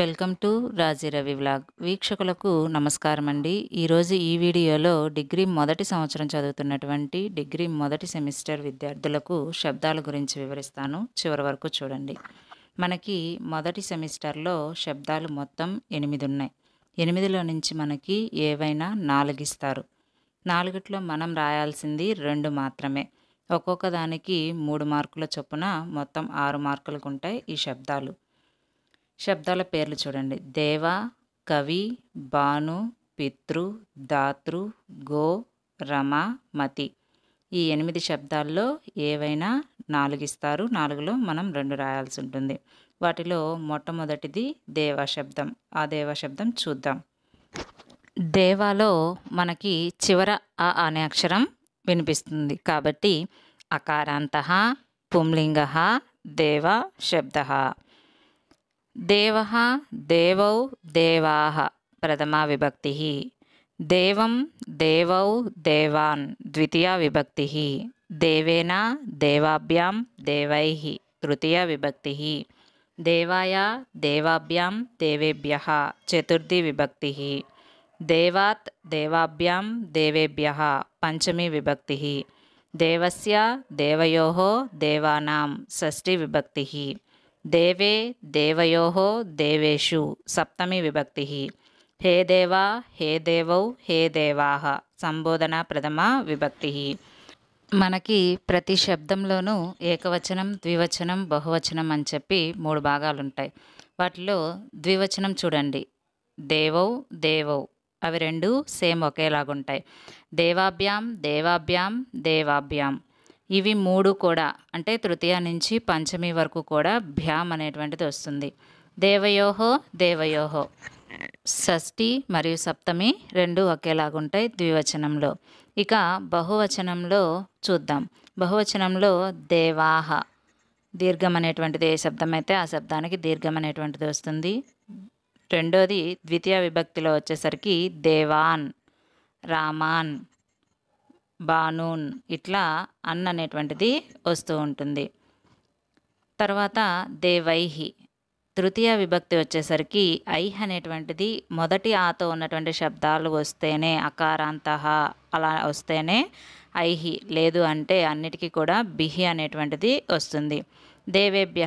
welcome to Raji Ravi vlog వీక్షకులకు నమస్కారం అండి ఈరోజు ఈ వీడియోలో డిగ్రీ మొదటి సంవత్సరం చదువుతున్నటువంటి డిగ్రీ మొదటి సెమిస్టర్ విద్యార్థులకు శబ్దాల గురించి వివరిస్తాను చివరి వరకు చూడండి మనకి మొదటి సెమిస్టర్లో శబ్దాలు మొత్తం ఎనిమిది ఉన్నాయి ఎనిమిదిలో నుంచి మనకి ఏవైనా నాలుగిస్తారు నాలుగిట్లో మనం రాయాల్సింది రెండు మాత్రమే ఒక్కొక్క దానికి మూడు మార్కుల చొప్పున మొత్తం ఆరు మార్కులకు ఉంటాయి ఈ శబ్దాలు శబ్దాల పేర్లు చూడండి దేవ కవి భాను పితృ దాతృ గో రమ మతి ఈ ఎనిమిది శబ్దాల్లో ఏవైనా నాలుగు ఇస్తారు నాలుగులో మనం రెండు రాయాల్సి ఉంటుంది వాటిలో మొట్టమొదటిది దేవా శబ్దం ఆ దేవా శబ్దం చూద్దాం దేవాలో మనకి చివర ఆ అనే అక్షరం వినిపిస్తుంది కాబట్టి అకారాంత పుంలింగ దేవ శబ్ద देवः देवौ देवाः प्रथमा विभक्तिः देवं देवौ देवान् द्वितीया विभक्तिः देवेन देवाभ्यां देवैः तृतीया विभक्तिः देवाय देवाभ्यां देवेभ्यः चतुर्थी विभक्तिः देवात् देवाभ्यां देवेभ्यः पञ्चमी विभक्तिः देवस्य देवयोः देवानां विभक्तिः దేవే దేవయో దేవేషు సప్తమి విభక్తి హే దేవా హే దేవౌ హే దేవాహ సంబోధన ప్రథమ విభక్తి మనకి ప్రతి శబ్దంలోనూ ఏకవచనం ద్వివచనం బహువచనం అని చెప్పి మూడు భాగాలు ఉంటాయి వాటిలో ద్వివచనం చూడండి దేవౌ దేవౌ అవి రెండు సేమ్ ఒకేలాగుంటాయి దేవాభ్యాం దేవాభ్యాం దేవాభ్యాం ఇవి మూడు కూడా అంటే తృతీయ నుంచి పంచమి వరకు కూడా భ్యామ్ అనేటువంటిది వస్తుంది దేవయోహో దేవయోహో షష్ఠి మరియు సప్తమి రెండు ఒకేలాగుంటాయి ద్వివచనంలో ఇక బహువచనంలో చూద్దాం బహువచనంలో దేవాహ దీర్ఘం అనేటువంటిది ఏ శబ్దం అయితే ఆ శబ్దానికి దీర్ఘం అనేటువంటిది వస్తుంది రెండోది ద్వితీయ విభక్తిలో వచ్చేసరికి దేవాన్ రామాన్ బానూన్ ఇట్లా అన్న అనేటువంటిది వస్తూ ఉంటుంది తర్వాత దేవైహి తృతీయ విభక్తి వచ్చేసరికి ఐ అనేటువంటిది మొదటి ఆతో ఉన్నటువంటి శబ్దాలు వస్తేనే అకారాంత అలా వస్తేనే ఐహి లేదు అంటే అన్నిటికీ కూడా బిహి అనేటువంటిది వస్తుంది దేవేభ్య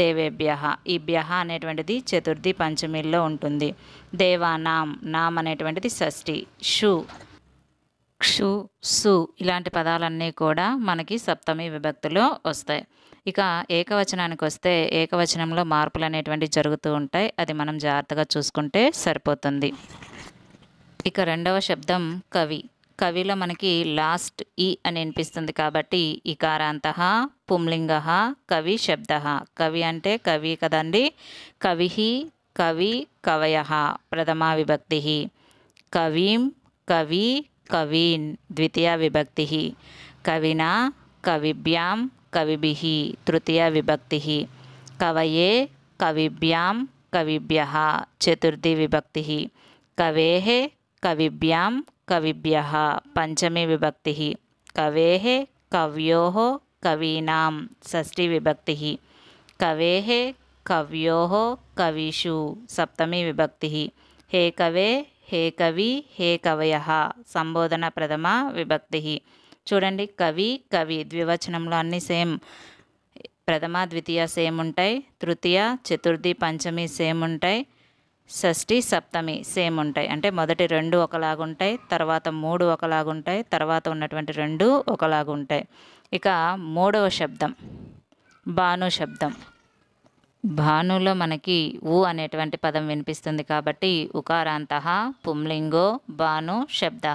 దేవేభ్య ఈ బ్యహ అనేటువంటిది చతుర్థి పంచమిల్లో ఉంటుంది దేవానాం నామ్ అనేటువంటిది షష్ఠి షూ క్షు సు ఇలాంటి పదాలన్నీ కూడా మనకి సప్తమి విభక్తిలో వస్తాయి ఇక ఏకవచనానికి వస్తే ఏకవచనంలో మార్పులు అనేటువంటివి జరుగుతూ ఉంటాయి అది మనం జాగ్రత్తగా చూసుకుంటే సరిపోతుంది ఇక రెండవ శబ్దం కవి కవిలో మనకి లాస్ట్ ఈ అని వినిపిస్తుంది కాబట్టి ఇకారాంత పుంలింగ కవి శబ్ద కవి అంటే కవి కదండి కవి కవి కవయ ప్రథమా విభక్తి కవిం కవి कवीन द्वितीया विभक्ति कविना कविभ्या कविभिः तृतीया विभक्ति कवये कविभ्या कविभ्य चतुर्थी विभक्ति कवे कविभ्या कविभ्य पंचमी विभक्ति कवे कव्योः कवीना षष्ठी विभक्ति कवे कव्योः कविषु सप्तमी विभक्ति हे कवे హే కవి హే కవయ సంబోధన ప్రథమ విభక్తి చూడండి కవి కవి ద్వివచనంలో అన్ని సేమ్ ప్రథమ ద్వితీయ సేమ్ ఉంటాయి తృతీయ చతుర్థి పంచమి సేమ్ ఉంటాయి షష్ఠి సప్తమి సేమ్ ఉంటాయి అంటే మొదటి రెండు ఒకలాగుంటాయి తర్వాత మూడు ఒకలాగుంటాయి తర్వాత ఉన్నటువంటి రెండు ఒకలాగుంటాయి ఇక మూడవ శబ్దం భాను శబ్దం భానులో మనకి ఉ అనేటువంటి పదం వినిపిస్తుంది కాబట్టి ఉకారాంత పుంలింగో భాను శబ్ద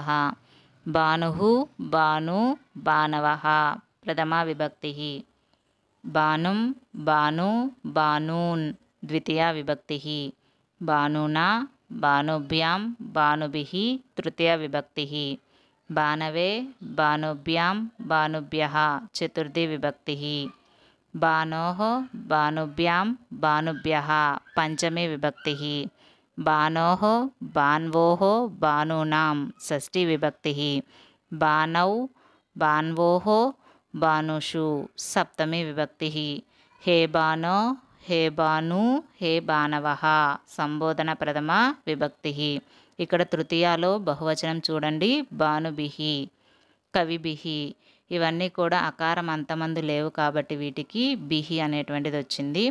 భాను భాను భానవ ప్రథమా విభక్తి భానుం భాను భానూన్ ద్వితీయ విభక్తి భానునా భానుభ్యాం భానుభి తృతీయ విభక్తి భానవే భానుభ్యాం భానుభ్య చతుర్థి విభక్తి భానోః భానుభ్యాం భానుభ్యః పంచమి విభక్తి భానోః భాన్వోః భానూనాం షష్ఠీ విభక్తి భానౌ భాన్వోః భానుషు సప్తమి విభక్తి హే భానో హే భాను హే భానవ సంబోధన ప్రథమ విభక్తి ఇక్కడ తృతీయాలో బహువచనం చూడండి భానుభి కవిభి ఇవన్నీ కూడా అకారం అంతమందు లేవు కాబట్టి వీటికి బిహి అనేటువంటిది వచ్చింది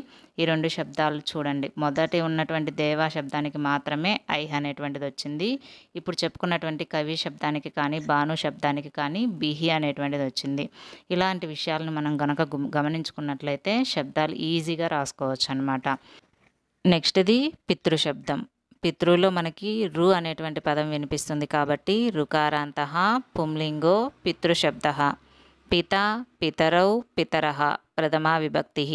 ఈ రెండు శబ్దాలు చూడండి మొదటి ఉన్నటువంటి దేవా శబ్దానికి మాత్రమే ఐ అనేటువంటిది వచ్చింది ఇప్పుడు చెప్పుకున్నటువంటి కవి శబ్దానికి కానీ భాను శబ్దానికి కానీ బిహి అనేటువంటిది వచ్చింది ఇలాంటి విషయాలను మనం గనక గమనించుకున్నట్లయితే శబ్దాలు ఈజీగా రాసుకోవచ్చు అనమాట నెక్స్ట్ది పితృశబ్దం పితృలో మనకి రు అనేటువంటి పదం వినిపిస్తుంది కాబట్టి రుకారాంత పుంలింగో పితృశబ్ద पिता पितरौ पितरः प्रथमा विभक्तिः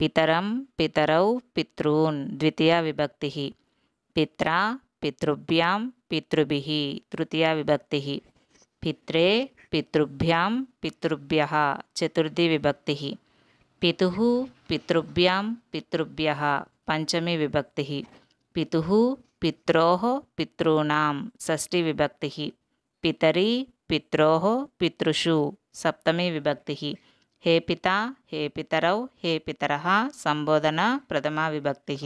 पितरं पितरौ पितॄन् द्वितीया विभक्तिः पित्रा पितृभ्यां पितृभिः तृतीया विभक्तिः पित्रे पितृभ्यां पितृभ्यः चतुर्थी विभक्तिः पितुः पितृभ्यां पितृभ्यः पञ्चमी विभक्तिः पितुः पित्रोः पितॄणां षष्ठी विभक्तिः पितरी पित्रोः पितृषु సప్తమి విభక్తి హే పిత హే పితరౌ హే పితర సంబోధన ప్రథమ విభక్తి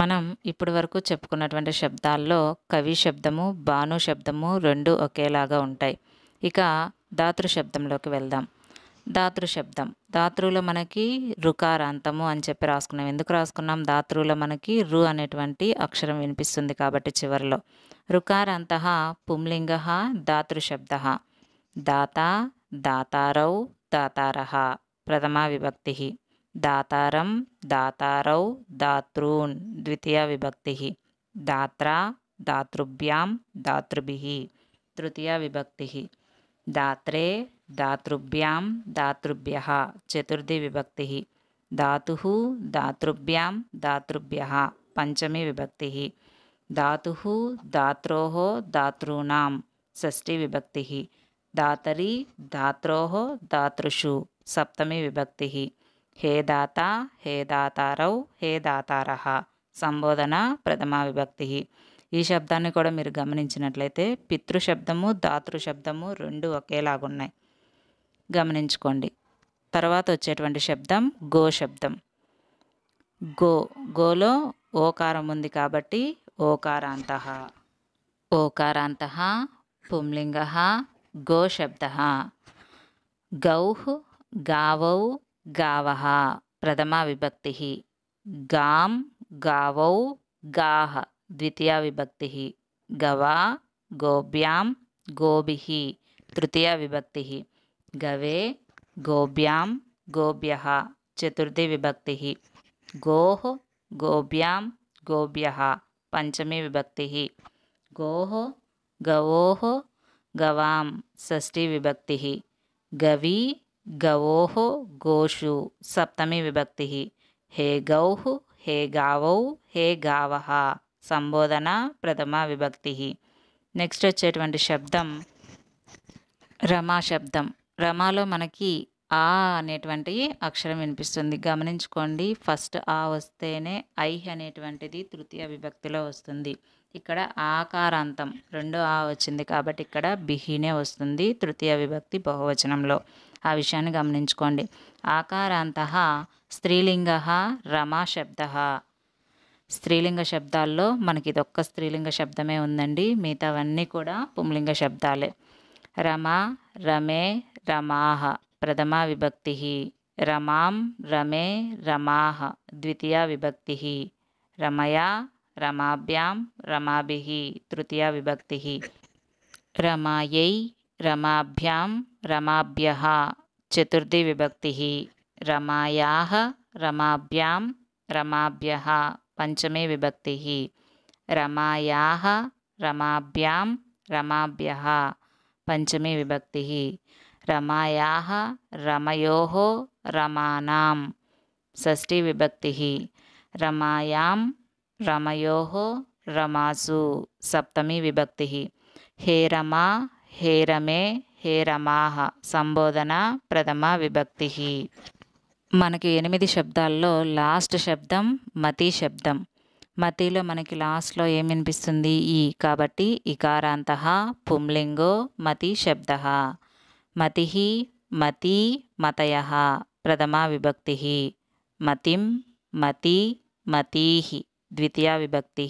మనం ఇప్పటి వరకు చెప్పుకున్నటువంటి శబ్దాల్లో కవి శబ్దము భాను శబ్దము రెండు ఒకేలాగా ఉంటాయి ఇక దాతృ శబ్దంలోకి వెళ్దాం దాతృ శబ్దం దాతృలో మనకి రుకారాంతము అని చెప్పి రాసుకున్నాం ఎందుకు రాసుకున్నాం దాతృలో మనకి రు అనేటువంటి అక్షరం వినిపిస్తుంది కాబట్టి చివరిలో రుకారాంత పుంలింగ దాతృ శబ్ద दाता दातारौ दातारः विभक्तिः दातारं दातारौ दातॄन् विभक्तिः दात्रा दातृभ्यां दातृभिः तृतीया विभक्तिः दात्रे दातृभ्यां दातृभ्यः चतुर्थी विभक्तिः दातुः दातृभ्यां दातृभ्यः विभक्तिः दातुः दात्रोः दातॄणां विभक्तिः దాతరి దాత్రోహ దాతృషు సప్తమి విభక్తి హే దాత హే దాతారౌ హే దాతార సంబోధన ప్రథమా విభక్తి ఈ శబ్దాన్ని కూడా మీరు గమనించినట్లయితే పితృశబ్దము దాతృశబ్దము రెండు ఒకేలాగున్నాయి గమనించుకోండి తర్వాత వచ్చేటువంటి శబ్దం గో శబ్దం గో గోలో ఓకారం ఉంది కాబట్టి ఓకారాంత ఓకారాంత పుంలింగ गोशब्दः गौः गावौ गावः प्रथमाविभक्तिः गां गावौ गाः द्वितीयाविभक्तिः गवा गोभ्यां गोभिः विभक्ति गवे गोभ्यां गोभ्यः चतुर्थीविभक्तिः गोः गोभ्यां गोभ्यः पञ्चमीविभक्तिः गोः गवोः గవాం షష్ఠీ విభక్తి గవి గవో గోషు సప్తమి విభక్తి హే గౌ హే గావౌ హే గావ సంబోధన ప్రథమ విభక్తి నెక్స్ట్ వచ్చేటువంటి శబ్దం రమా శబ్దం రమాలో మనకి ఆ అనేటువంటి అక్షరం వినిపిస్తుంది గమనించుకోండి ఫస్ట్ ఆ వస్తేనే ఐ అనేటువంటిది తృతీయ విభక్తిలో వస్తుంది ఇక్కడ ఆకారాంతం రెండు ఆ వచ్చింది కాబట్టి ఇక్కడ బిహీనే వస్తుంది తృతీయ విభక్తి బహువచనంలో ఆ విషయాన్ని గమనించుకోండి ఆకారాంత స్త్రీలింగ రమా శబ్ద స్త్రీలింగ శబ్దాల్లో మనకి ఇదొక్క స్త్రీలింగ శబ్దమే ఉందండి మిగతావన్నీ కూడా పుంలింగ శబ్దాలే రమ రమే రమాహ ప్రథమ విభక్తి రమాం రమే రమాహ ద్వితీయ విభక్తి రమయా रमाभ्यां रमाभिः तृतीया विभक्तिः रमायै रमाभ्यां रमाभ्यः चतुर्थी विभक्तिः रमायाः रमाभ्यां रमाभ्यः पञ्चमे विभक्तिः रमायाः रमाभ्यां रमाभ्यः पञ्चमे विभक्तिः रमायाः रमयोः षष्ठी विभक्तिः रमायां రమయో రమాసు సప్తమి విభక్తి హే రమా హే రమే హే రమాహ సంబోధన ప్రథమ విభక్తి మనకి ఎనిమిది శబ్దాల్లో లాస్ట్ శబ్దం మతి శబ్దం మతిలో మనకి లాస్ట్లో ఏం వినిపిస్తుంది ఈ కాబట్టి ఇకారాంత పుంలింగో మతి శబ్ద మతి మతి మతయ ప్రథమా విభక్తి మతిం మతి మతీ द्वितीया विभक्ति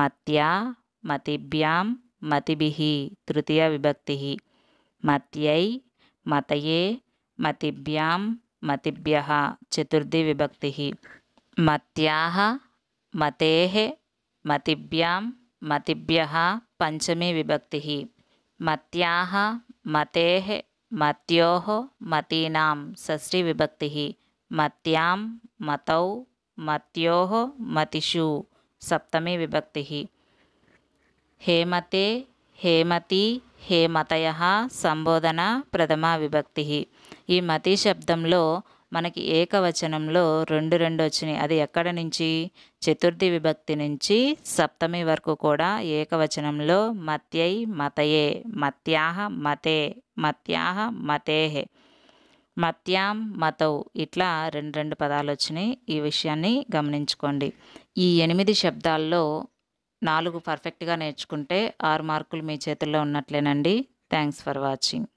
मत्या मतिभ्यां मतिभिः तृतीया विभक्तिः मत्यै मतये मतिभ्यां मतिभ्यः चतुर्थी विभक्ति मत्याः मतेः मतिभ्यां मतिभ्यः पञ्चमी विभक्तिः मत्याः मतेः मत्योः मतीनां षष्ठी विभक्तिः मत्यां मतौ మత్యో మతిషు సప్తమి విభక్తి హేమతే హేమతి హేమతయ సంబోధన ప్రథమ విభక్తి ఈ మతి శబ్దంలో మనకి ఏకవచనంలో రెండు రెండు వచ్చినాయి అది ఎక్కడ నుంచి చతుర్థి విభక్తి నుంచి సప్తమి వరకు కూడా ఏకవచనంలో మత్యై మతయే మత్యాహ మతే మత్యాహ మతేహే మత్యాం మతౌ ఇట్లా రెండు రెండు పదాలు వచ్చినాయి ఈ విషయాన్ని గమనించుకోండి ఈ ఎనిమిది శబ్దాల్లో నాలుగు పర్ఫెక్ట్గా నేర్చుకుంటే ఆరు మార్కులు మీ చేతుల్లో ఉన్నట్లేనండి థ్యాంక్స్ ఫర్ వాచింగ్